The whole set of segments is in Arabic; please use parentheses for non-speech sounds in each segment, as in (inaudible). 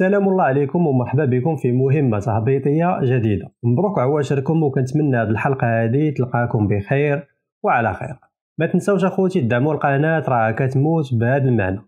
السلام الله عليكم ومرحبا بكم في مهمة تهبيطية جديدة مبروك عواشركم وكنتمنى هذه الحلقة هذه تلقاكم بخير وعلى خير ما تنساوش اخوتي تدعموا القناة راه كتموت بهذا المعنى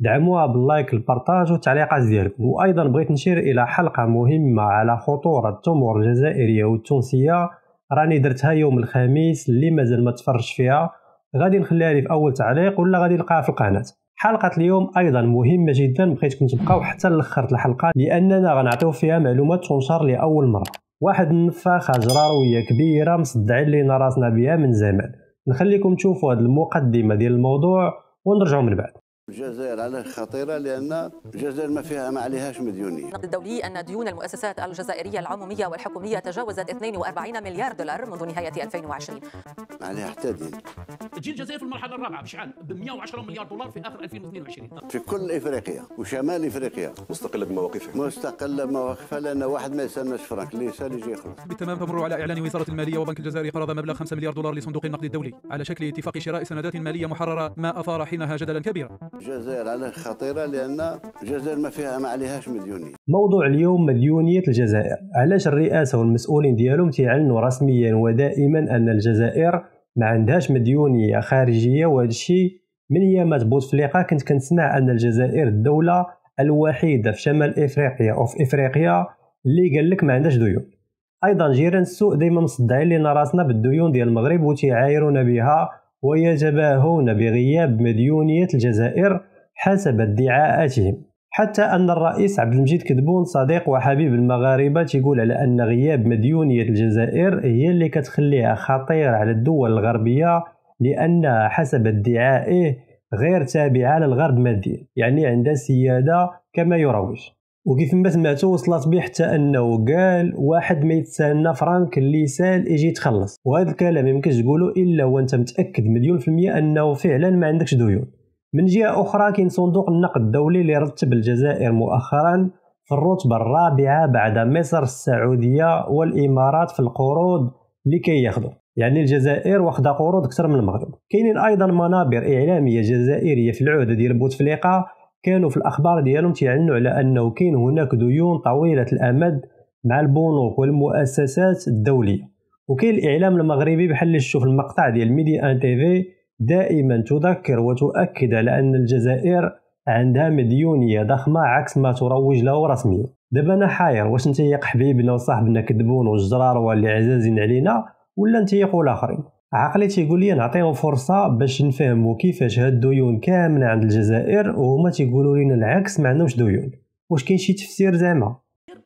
دعموها باللايك البارطاج والتعليقات ديالكم وايضا بغيت نشير الى حلقة مهمة على خطورة التمور الجزائرية والتونسية راني درتها يوم الخميس اللي مازال ما تفرش فيها غادي نخليها لي في اول تعليق ولا غادي نلقاها في القناه حلقه اليوم ايضا مهمه جدا بغيتكم تبقاو حتى لاخر الحلقه لاننا غنعطيو فيها معلومات تنشر لاول مره واحد النفاخه جرارويه كبيره مصدعين لينا راسنا بها من زمان نخليكم تشوفوا هذه المقدمه ديال الموضوع ونرجعوا من بعد الجزائر على خطيرة لأن الجزائر ما فيها ما عليهاش مديونية النقد الدولي أن ديون المؤسسات الجزائرية العمومية والحكومية تجاوزت 42 مليار دولار منذ نهاية 2020 ما عليها حتى دين تجي الجزائر في المرحلة الرابعة بشحال؟ ب 110 مليار دولار في آخر 2022 في كل إفريقيا وشمال إفريقيا مستقلة بمواقفها مستقلة بمواقفها لأن واحد ما يسالناش فرنك اللي يسال يجي يخرج بالتمام تمر على إعلان وزارة المالية وبنك الجزائر قرض مبلغ 5 مليار دولار لصندوق النقد الدولي على شكل اتفاق شراء سندات مالية محررة ما أثار حينها جدلا كبيرا الجزائر على خطيرة لأن الجزائر ما فيها ما عليهاش مديونية موضوع اليوم مديونية الجزائر علاش الرئاسة والمسؤولين ديالهم تيعلنوا رسميا ودائما أن الجزائر ما عندهاش مديونية خارجية وهذا الشيء من أيامات بوتفليقة كنت كنسمع أن الجزائر الدولة الوحيدة في شمال إفريقيا أو في إفريقيا اللي قال لك ما عندهاش ديون ايضا جيران السوء دائما مصدعين لنا راسنا بالديون ديال المغرب وتيعايرونا بها ويتباهون بغياب مديونية الجزائر حسب ادعاءاتهم حتى أن الرئيس عبد المجيد كدبون صديق وحبيب المغاربة يقول على أن غياب مديونية الجزائر هي اللي كتخليها خطيرة على الدول الغربية لأنها حسب ادعائه غير تابعة للغرب ماديا يعني عندها سيادة كما يروج وكيف ما سمعتو وصلت به حتى انه قال واحد ما يتسنى فرانك اللي سال يجي يتخلص وهذا الكلام يمكن تقولو الا وانت متاكد مليون في المية انه فعلا ما عندكش ديون من جهه اخرى كاين صندوق النقد الدولي اللي رتب الجزائر مؤخرا في الرتبه الرابعه بعد مصر السعوديه والامارات في القروض اللي كياخذوا كي يعني الجزائر واخده قروض اكثر من المغرب كاينين ايضا منابر اعلاميه جزائريه في العهده ديال بوتفليقه كانوا في الاخبار ديالهم تيعلنوا على انه كاين هناك ديون طويله الامد مع البنوك والمؤسسات الدوليه وكاين الاعلام المغربي بحال اللي شوف المقطع ديال ميدي ان تيفي دائما تذكر وتؤكد على ان الجزائر عندها مديونيه ضخمه عكس ما تروج له رسميا دابا انا حاير واش انت يا حبيبنا وصاحبنا كذبون وجرار واللي عزازين علينا ولا انت يقول اخرين عقلي تيقول لي نعطيهم فرصه باش نفهموا كيفاش هاد الديون كامله عند الجزائر وهما تيقولوا لنا العكس ما عندهمش ديون واش كاين شي تفسير زعما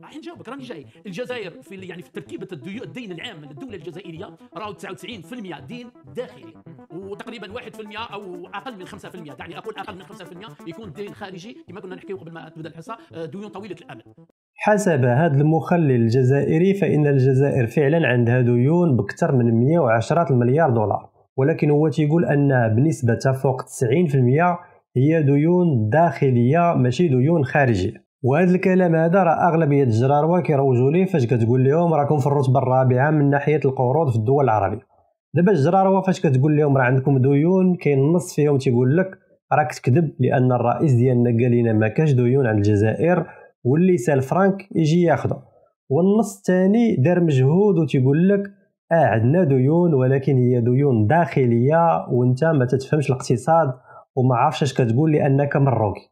راح نجاوبك راني جاي الجزائر في يعني في تركيبه الدين العام للدوله الجزائريه راهو 99% دين داخلي وتقريبا 1% او اقل من 5% يعني اقول اقل من 5% يكون دين خارجي كما كنا نحكيو قبل ما تبدا الحصه آه، ديون طويله الامد حسب هذا المخلل الجزائري فإن الجزائر فعلا عندها ديون بأكثر من 110 المليار دولار ولكن هو تيقول أنها بنسبة فوق 90% هي ديون داخلية ماشي ديون خارجية وهذا الكلام هذا راه اغلبيه الجراروه كيروجوا ليه فاش كتقول لهم راكم في الرتبه الرابعه من ناحيه القروض في الدول العربيه دابا الجراروه فاش كتقول لهم راه عندكم ديون كاين النص فيهم تيقول لك راك تكذب لان الرئيس ديالنا قال لنا ما كاش ديون عند الجزائر واللي سال فرانك يجي ياخده والنص الثاني دار مجهود وتيقول لك اه عندنا ديون ولكن هي ديون داخليه وانت ما تتفهمش الاقتصاد وما عرفش اش كتقول لانك مروكي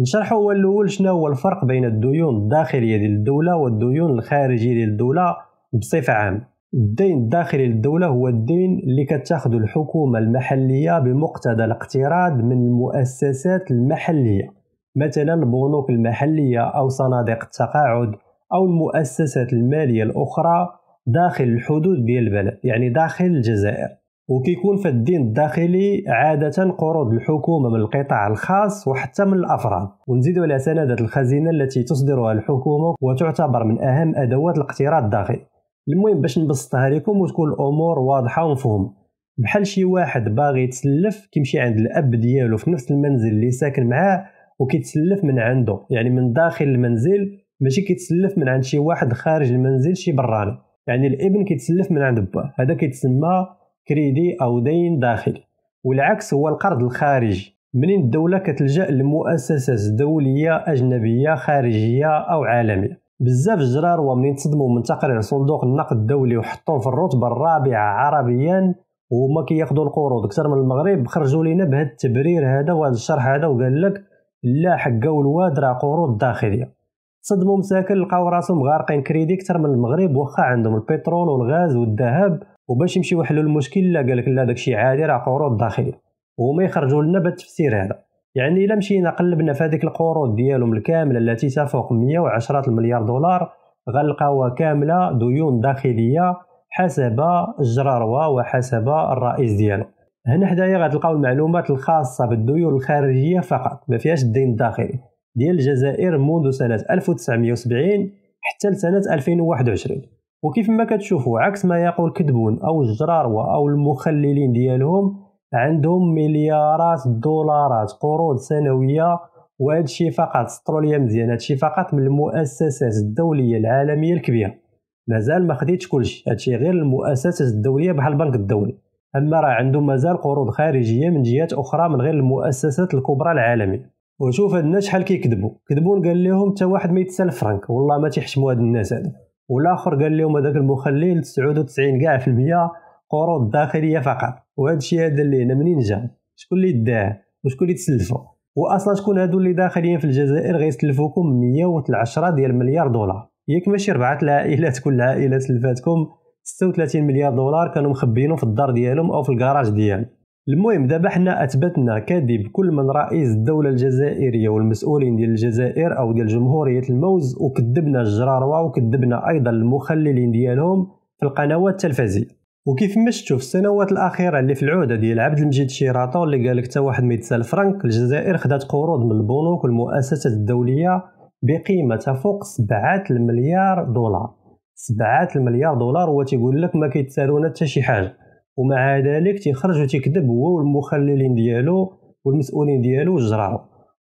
نشرحوا هو الاول شنو هو الفرق بين الديون الداخليه ديال الدوله والديون الخارجيه ديال الدوله بصفه عامه الدين الداخلي للدوله هو الدين اللي كتاخذه الحكومه المحليه بمقتضى الاقتراض من المؤسسات المحليه مثلا البنوك المحلية أو صناديق التقاعد أو المؤسسات المالية الأخرى داخل الحدود ديال البلد يعني داخل الجزائر وكيكون في الدين الداخلي عادة قروض الحكومة من القطاع الخاص وحتى من الأفراد ونزيد على سندات الخزينة التي تصدرها الحكومة وتعتبر من أهم أدوات الاقتراض الداخلي المهم باش نبسطها لكم وتكون الأمور واضحة ومفهومة بحال شي واحد باغي يتسلف كيمشي عند الأب ديالو في نفس المنزل اللي ساكن معاه وكيتسلف من عنده يعني من داخل المنزل ماشي كيتسلف من عند شي واحد خارج المنزل شي برانه يعني الابن كيتسلف من عند باه هذا كيتسمى كريدي او دين داخلي والعكس هو القرض الخارجي منين الدوله كتلجا لمؤسسات دوليه اجنبيه خارجيه او عالميه بزاف الجرار ومنين تصدموا من تقرير صندوق النقد الدولي وحطوه في الرتبه الرابعه عربيا وهما كياخذوا القروض اكثر من المغرب خرجوا لينا بهذا التبرير هذا وهذا الشرح هذا وقال لك لا حقاو الواد راه قروض داخليه صدموا مساكن لقاو راسهم غارقين كريدي اكثر من المغرب واخا عندهم البترول والغاز والذهب وباش يمشيو يحلوا المشكل لا قالك لا داكشي عادي راه قروض داخليه وهما يخرجوا لنا بالتفسير هذا يعني الا مشينا قلبنا في هذيك القروض ديالهم الكامله التي تفوق 110 المليار دولار غنلقاوها كامله ديون داخليه حسب الجراروه وحسب الرئيس ديالو هنا حدايا غتلقاو المعلومات الخاصة بالديون الخارجية فقط ما فيهاش الدين الداخلي ديال الجزائر منذ سنة 1970 حتى لسنة 2021 وكيف ما كتشوفوا عكس ما يقول كدبون أو الجراروة أو المخللين ديالهم عندهم مليارات الدولارات قروض سنوية وهذا الشيء فقط استراليا ليا مزيان هذا الشيء فقط من المؤسسات الدولية العالمية الكبيرة مازال ما خديتش كلشي هادشي غير المؤسسات الدولية بحال البنك الدولي أما راه عنده مازال قروض خارجية من جهات أخرى من غير المؤسسات الكبرى العالمية وشوف هاد الناس شحال كيكذبوا كذبون قال لهم حتى واحد ما يتسال فرنك والله ما تيحشموا هاد الناس هادو والاخر قال لهم هذاك المخلل 99 كاع في المية قروض داخليه فقط وهذا الشيء هذا اللي هنا منين جا شكون اللي داه وشكون اللي تسلفوا واصلا شكون هادو اللي داخليا في الجزائر غيسلفوكم 110 ديال مليار دولار ياك ماشي ربعه العائلات كل عائله سلفاتكم 36 مليار دولار كانوا مخبينهم في الدار ديالهم او في الكراج ديالهم المهم دابا حنا اثبتنا كذب كل من رئيس الدوله الجزائريه والمسؤولين ديال الجزائر او ديال جمهوريه الموز وكذبنا الجراروا وكذبنا ايضا المخللين ديالهم في القنوات التلفزيونيه وكيف ما شفتوا في السنوات الاخيره اللي في العوده ديال عبد المجيد شيراطو اللي قال لك حتى واحد ما يتسال فرنك الجزائر خدات قروض من البنوك والمؤسسات الدوليه بقيمه تفوق 7 مليار دولار سبعات المليار دولار هو تيقول لك ما كيتسالونا حتى شي حاجه ومع ذلك تيخرج وتكذب هو والمخللين ديالو والمسؤولين ديالو وجرارو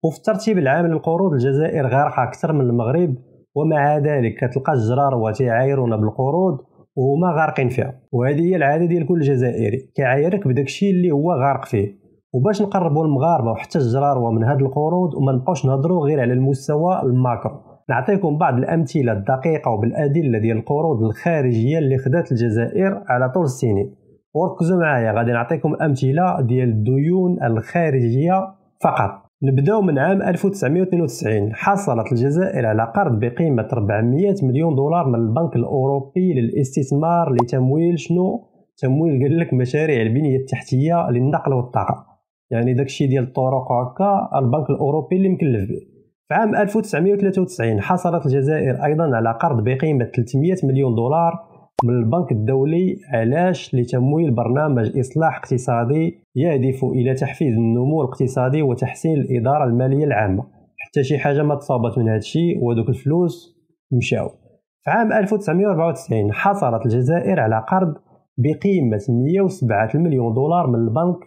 وفي الترتيب العام للقروض الجزائر غارقه اكثر من المغرب ومع ذلك كتلقى الجرار تيعايرونا بالقروض وهما غارقين فيها وهذه هي العاده ديال كل جزائري كيعايرك بداكشي اللي هو غارق فيه وباش نقربوا المغاربه وحتى الجرار من هاد القروض وما نبقاوش نهضروا غير على المستوى الماكرو نعطيكم بعض الأمثلة الدقيقة وبالأدلة ديال القروض الخارجية اللي خدات الجزائر على طول السنين وركزوا معايا غادي نعطيكم أمثلة ديال الديون الخارجية فقط نبداو من عام 1992 حصلت الجزائر على قرض بقيمة 400 مليون دولار من البنك الأوروبي للاستثمار لتمويل شنو تمويل قال لك مشاريع البنية التحتية للنقل والطاقة يعني داكشي ديال الطرق هكا البنك الأوروبي اللي مكلف به في عام 1993 حصلت الجزائر أيضا على قرض بقيمة 300 مليون دولار من البنك الدولي علاش لتمويل برنامج إصلاح اقتصادي يهدف إلى تحفيز النمو الاقتصادي وتحسين الإدارة المالية العامة حتى شي حاجة ما تصابت من هذا الشيء ودوك الفلوس مشاو في عام 1994 حصلت الجزائر على قرض بقيمة 107 مليون دولار من البنك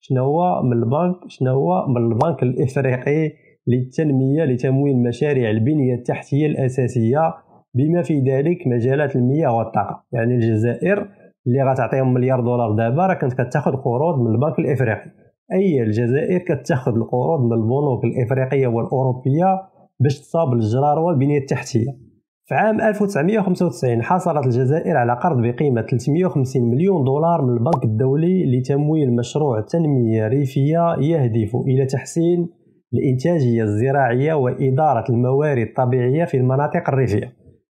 شنو من البنك شنو من البنك الإفريقي للتنمية لتمويل مشاريع البنية التحتية الأساسية بما في ذلك مجالات المياه والطاقة يعني الجزائر اللي غتعطيهم مليار دولار دابا راه كانت كتاخذ قروض من البنك الافريقي اي الجزائر كتاخذ القروض من البنوك الافريقيه والاوروبيه باش تصاب الجرار والبنيه التحتيه في عام 1995 حصلت الجزائر على قرض بقيمة 350 مليون دولار من البنك الدولي لتمويل مشروع تنمية ريفية يهدف إلى تحسين الانتاجيه الزراعيه واداره الموارد الطبيعيه في المناطق الريفيه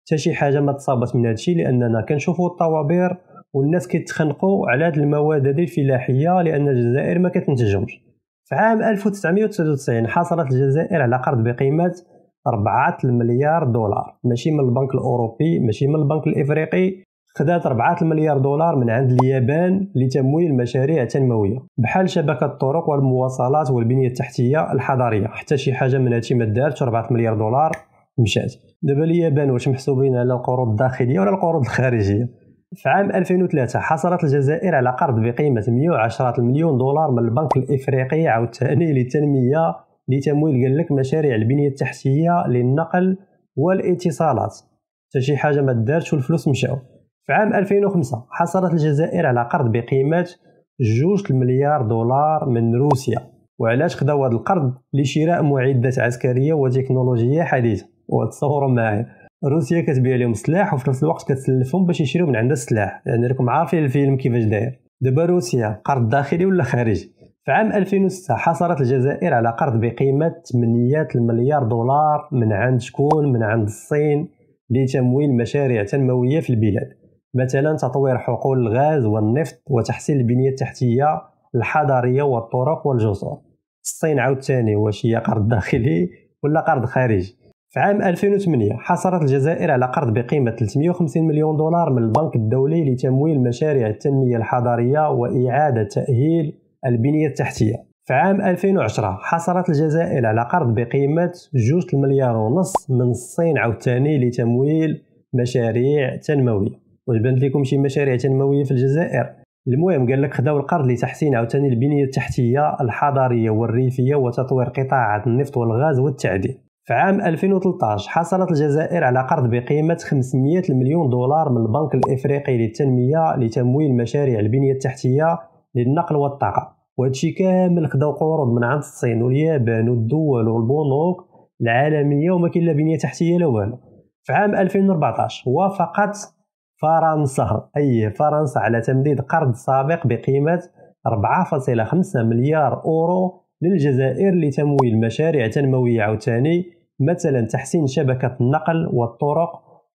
حتى شي حاجه ما تصابت من هادشي لاننا كنشوفوا الطوابير والناس كيتخنقوا على هاد المواد هذه الفلاحيه لان الجزائر ما كتنتجهمش في عام 1999 حصلت الجزائر على قرض بقيمه 4 المليار دولار ماشي من البنك الاوروبي ماشي من البنك الافريقي خدات 4 المليار دولار من عند اليابان لتمويل مشاريع تنمويه بحال شبكه الطرق والمواصلات والبنيه التحتيه الحضريه حتى شي حاجه من هادشي ما دارت 4 مليار دولار مشات دابا اليابان واش محسوبين على القروض الداخليه ولا القروض الخارجيه في عام 2003 حصلت الجزائر على قرض بقيمة 110 مليون دولار من البنك الإفريقي عاوتاني للتنمية لتمويل قال لك مشاريع البنية التحتية للنقل والاتصالات حتى شي حاجة ما دارتش والفلوس مشاو في عام 2005 حصلت الجزائر على قرض بقيمة جوج مليار دولار من روسيا وعلاش خداو هذا القرض لشراء معدات عسكرية وتكنولوجية حديثة وتصوروا معايا روسيا كتبيع لهم السلاح وفي نفس الوقت كتسلفهم باش يشريو من عندها السلاح يعني راكم عارفين الفيلم كيفاش داير دابا روسيا قرض داخلي ولا خارجي في عام 2006 حصلت الجزائر على قرض بقيمة 8 مليار دولار من عند شكون من عند الصين لتمويل مشاريع تنموية في البلاد مثلا تطوير حقول الغاز والنفط وتحسين البنية التحتية الحضارية والطرق والجسور الصين عاوتاني واش هي قرض داخلي ولا قرض خارجي في عام 2008 حصلت الجزائر على قرض بقيمة 350 مليون دولار من البنك الدولي لتمويل مشاريع التنمية الحضارية وإعادة تأهيل البنية التحتية في عام 2010 حصلت الجزائر على قرض بقيمة جوش المليار ونص من الصين عاوتاني لتمويل مشاريع تنموية بانت لكم شي مشاريع تنمويه في الجزائر المهم قال لك خداو القرض لتحسين عاوتاني البنيه التحتيه الحضريه والريفيه وتطوير قطاعات النفط والغاز والتعدين في عام 2013 حصلت الجزائر على قرض بقيمة 500 مليون دولار من البنك الإفريقي للتنمية لتمويل مشاريع البنية التحتية للنقل والطاقة وهادشي كامل خداو قروض من عند الصين واليابان والدول والبنوك العالمية وما كاين لا بنية تحتية لا والو في عام 2014 وافقت فرنسا أي فرنسا على تمديد قرض سابق بقيمة 4.5 مليار أورو للجزائر لتمويل مشاريع تنموية عاوتاني مثلا تحسين شبكة النقل والطرق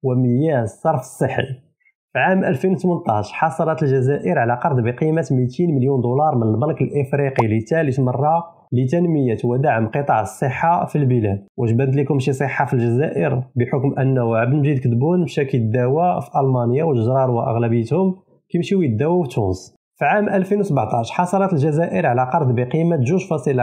ومياه الصرف الصحي عام 2018 حصلت الجزائر على قرض بقيمة 200 مليون دولار من البنك الإفريقي لثالث مرة لتنمية ودعم قطاع الصحة في البلاد واش بانت لكم شي صحة في الجزائر بحكم أنه عبد المجيد كدبون مشى كيداوى في ألمانيا والجرار وأغلبيتهم كيمشيو يداووا في تونس في عام 2017 حصلت الجزائر على قرض بقيمة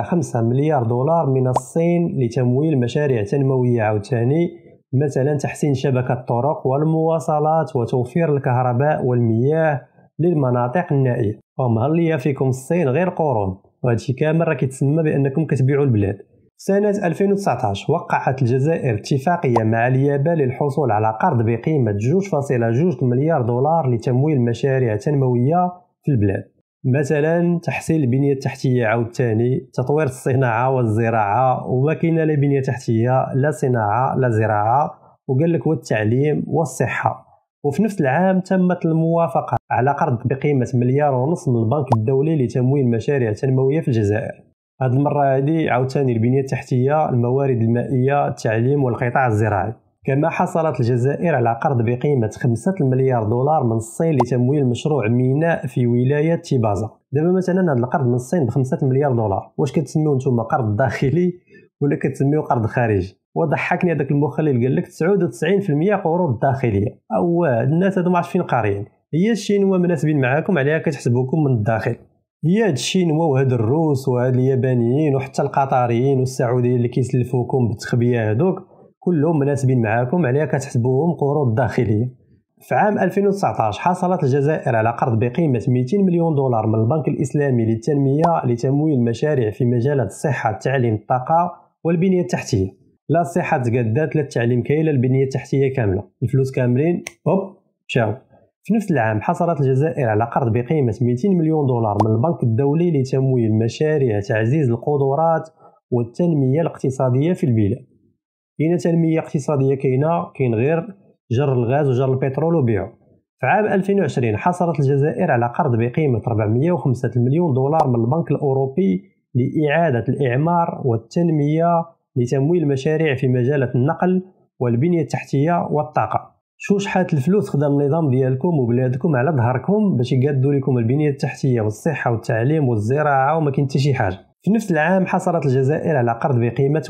2.5 مليار دولار من الصين لتمويل مشاريع تنموية عاوتاني مثلا تحسين شبكة الطرق والمواصلات وتوفير الكهرباء والمياه للمناطق النائية وما ليا فيكم الصين غير قرون وهادشي كامل كيتسمى بأنكم كتبيعوا البلاد سنة 2019 وقعت الجزائر اتفاقية مع اليابان للحصول على قرض بقيمة 2.2 مليار دولار لتمويل مشاريع تنموية في البلاد مثلا تحسين البنيه التحتيه عاوتاني تطوير الصناعه والزراعه وما كاينه لا بنيه تحتيه لا صناعه لا زراعه وقال لك والتعليم والصحه وفي نفس العام تمت الموافقه على قرض بقيمه مليار ونص من البنك الدولي لتمويل مشاريع تنمويه في الجزائر هاد المره هادي عاوتاني البنيه التحتيه الموارد المائيه التعليم والقطاع الزراعي كما حصلت الجزائر على قرض بقيمة 5 مليار دولار من الصين لتمويل مشروع ميناء في ولاية تيبازا دابا مثلا هذا القرض من الصين ب 5 مليار دولار واش كتسميو نتوما قرض داخلي ولا كتسميو قرض خارجي وضحكني هذاك المخلل قال لك 99% قروض داخليه او الناس هادو ما عرفتش فين قاريين هي الشينوا مناسبين معاكم عليها كتحسبوكم من الداخل هي هاد الشينوا وهاد الروس وهاد اليابانيين وحتى القطريين والسعوديين اللي كيسلفوكم بالتخبيه هادوك كلهم مناسبين معاكم عليها كتحسبوهم قروض داخليه في عام 2019 حصلت الجزائر على قرض بقيمة 200 مليون دولار من البنك الإسلامي للتنمية لتمويل مشاريع في مجالات الصحة، التعليم، الطاقة والبنية التحتية. لا الصحة تقدات لا التعليم كاين لا البنية التحتية كاملة، الفلوس كاملين هوب مشاو. في نفس العام حصلت الجزائر على قرض بقيمة 200 مليون دولار من البنك الدولي لتمويل مشاريع تعزيز القدرات والتنمية الاقتصادية في البلاد. لان تنميه اقتصاديه كاينه كاين غير جر الغاز وجر البترول وبيعو في عام 2020 حصلت الجزائر على قرض بقيمه 405 مليون دولار من البنك الاوروبي لاعاده الاعمار والتنميه لتمويل مشاريع في مجالات النقل والبنيه التحتيه والطاقه شو شحال الفلوس خدا النظام ديالكم وبلادكم على ظهركم باش يقادوا لكم البنيه التحتيه والصحه والتعليم والزراعه وما كاين حتى شي حاجه في نفس العام حصلت الجزائر على قرض بقيمة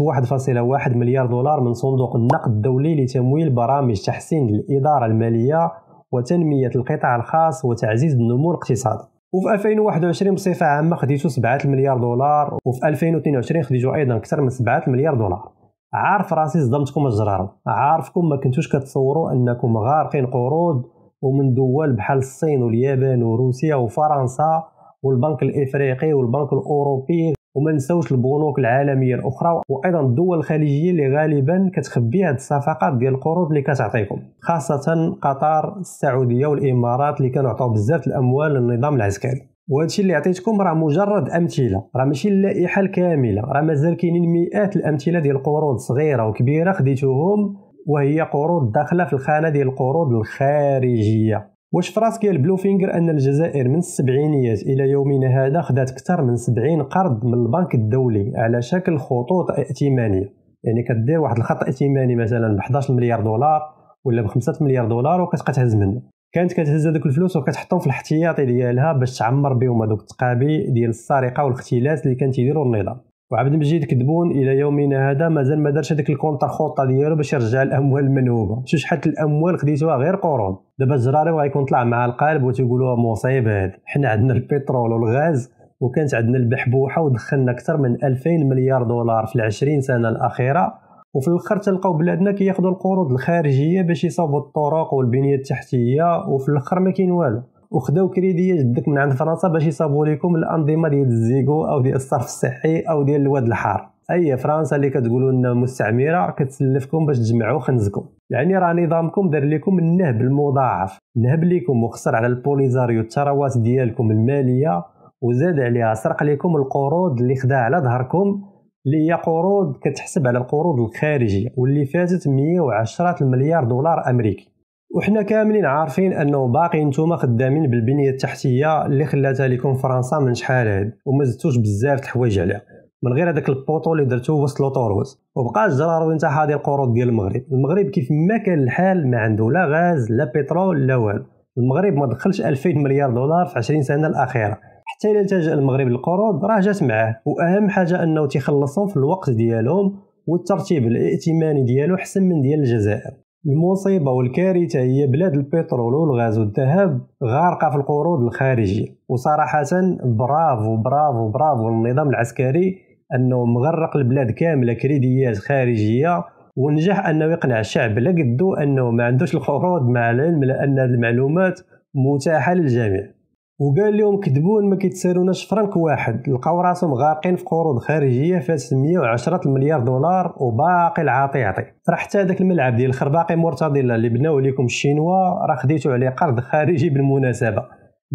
1.1 مليار دولار من صندوق النقد الدولي لتمويل برامج تحسين الإدارة المالية وتنمية القطاع الخاص وتعزيز النمو الاقتصادي وفي 2021 بصفة عامة خديتو 7 مليار دولار وفي 2022 خديتو أيضا أكثر من 7 مليار دولار عارف راسي صدمتكم الجرار عارفكم ما كنتوش كتصوروا أنكم غارقين قروض ومن دول بحال الصين واليابان وروسيا وفرنسا والبنك الافريقي والبنك الاوروبي وما نساوش البنوك العالميه الاخرى وايضا الدول الخليجيه اللي غالبا كتخبي هذه الصفقات ديال القروض اللي كتعطيكم خاصه قطر السعوديه والامارات اللي عطاو بزاف الاموال للنظام العسكري وهادشي اللي عطيتكم راه مجرد امثله راه ماشي اللائحه الكامله راه مازال كاينين مئات الامثله ديال القروض صغيره وكبيره خديتوهم وهي قروض داخله في الخانه ديال القروض الخارجيه واش فراسك البلو فينغر ان الجزائر من السبعينيات الى يومنا هذا خدات اكثر من سبعين قرض من البنك الدولي على شكل خطوط ائتمانيه يعني كدير واحد الخط ائتماني مثلا ب 11 مليار دولار ولا ب 5 مليار دولار وكتبقى تهز منه كانت كتهز هذوك الفلوس وكتحطهم في الاحتياطي ديالها باش تعمر بهم هذوك التقابي ديال السرقه والاختلاس اللي كان تيديروا النظام وعبد المجيد كذبون الى يومنا هذا مازال ما دارش هذيك الكونتر خطه ديالو باش يرجع الاموال المنهوبه شو شحال الاموال خديتوها غير قرون دابا الزراري غيكون طلع مع القالب وتيقولوا مصيبه هاد حنا عندنا البترول والغاز وكانت عندنا البحبوحه ودخلنا اكثر من 2000 مليار دولار في العشرين سنه الاخيره وفي الاخر تلقاو بلادنا كياخذوا القروض الخارجيه باش يصاوبوا الطرق والبنيه التحتيه وفي الاخر ما كاين والو وخداو كريديه جدك من عند فرنسا باش يصابوا لكم الانظمه ديال الزيغو او ديال الصرف الصحي او ديال الواد الحار اي فرنسا اللي كتقولوا لنا مستعمره كتسلفكم باش تجمعوا خنزكم يعني راه نظامكم دار لكم النهب المضاعف نهب لكم وخسر على البوليزاريو الثروات ديالكم الماليه وزاد عليها سرق لكم القروض اللي خداها على ظهركم اللي هي قروض كتحسب على القروض الخارجيه واللي فاتت 110 المليار دولار امريكي وحنا كاملين عارفين انه باقي نتوما خدامين بالبنيه التحتيه اللي خلاتها لكم فرنسا من شحال هاد وما زدتوش بزاف الحوايج عليها من غير هذاك البوطو اللي درتو وسط لوطوروس وبقى الجرار وانت حاضر القروض ديال المغرب المغرب كيف ما كان الحال ما عنده لا غاز لا بترول لا والو المغرب ما دخلش 2000 مليار دولار في 20 سنه الاخيره حتى الى التجا المغرب للقروض راه جات معاه واهم حاجه انه تيخلصهم في الوقت ديالهم والترتيب الائتماني ديالو حسن من ديال الجزائر المصيبه والكارثه هي بلاد البترول والغاز والذهب غارقه في القروض الخارجيه وصراحه برافو برافو برافو النظام العسكري انه مغرق البلاد كامله كريديات خارجيه ونجح انه يقنع الشعب لقدو انه ما عندوش القروض مع العلم لان المعلومات متاحه للجميع وقال لهم كذبون ما كيتسالوناش فرنك واحد لقاو راسهم غارقين في قروض خارجيه فات 110 مليار دولار وباقي العاطي يعطي راه حتى داك الملعب ديال الخرباقي مرتضله اللي بناو لكم الشينوا راه خديتو عليه قرض خارجي بالمناسبه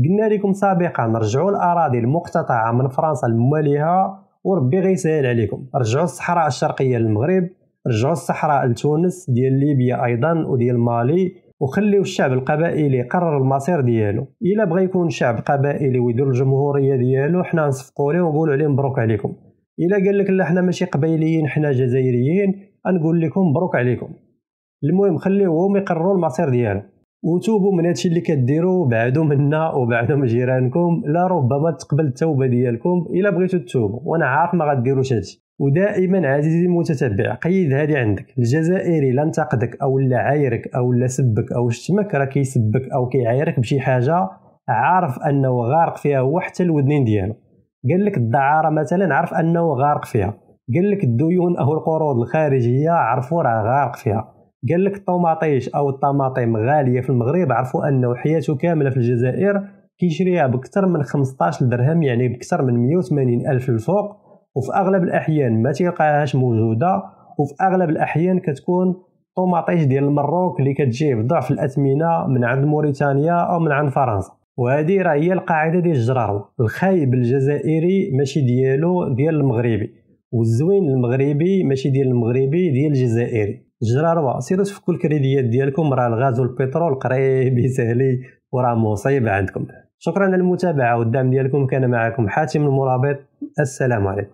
قلنا لكم سابقا نرجعوا الاراضي المقتطعه من فرنسا لمواليها وربي غيسهل عليكم رجعوا الصحراء الشرقيه للمغرب رجعوا الصحراء لتونس ديال ليبيا ايضا وديال مالي وخليو الشعب القبائلي يقرر المصير ديالو الا بغى يكون شعب قبائلي ويدير الجمهوريه ديالو حنا نصفقوا ليه ونقولوا عليه مبروك عليكم الا قال لك لا حنا ماشي قبائليين حنا جزائريين نقول لكم مبروك عليكم المهم خليوهم يقرروا المصير ديالو وتوبوا من هادشي اللي كديروا بعدوا منا وبعدوا من جيرانكم لا ربما تقبل التوبه ديالكم الا بغيتو تتوبوا وانا عارف ما غديروش هادشي ودائما عزيزي المتتبع قيد هذه عندك الجزائري لا انتقدك او لا عايرك او لا سبك او شتمك راه كيسبك او كيعايرك بشي حاجه عارف انه غارق فيها هو حتى الودنين ديالو قال لك الدعاره مثلا عارف انه غارق فيها قال لك الديون او القروض الخارجيه عرفوا راه غارق فيها قال لك الطوماطيش او الطماطم غاليه في المغرب عرفوا انه حياته كامله في الجزائر كيشريها باكثر من 15 درهم يعني باكثر من 180 الف الفوق وفي اغلب الاحيان ما تلقاهاش موجوده وفي اغلب الاحيان كتكون طوماطيش ديال المروك اللي كتجي بضعف الاثمنه من عند موريتانيا او من عند فرنسا وهذه راه هي القاعده ديال الجرار الخايب الجزائري ماشي ديالو ديال المغربي والزوين المغربي ماشي ديال المغربي ديال الجزائري الجراروا سيروا تفكوا الكريديات ديالكم راه الغاز والبترول قريب (laughs) يسالي وراه مصيبه عندكم شكرا للمتابعه والدعم ديالكم كان معكم حاتم المرابط السلام عليكم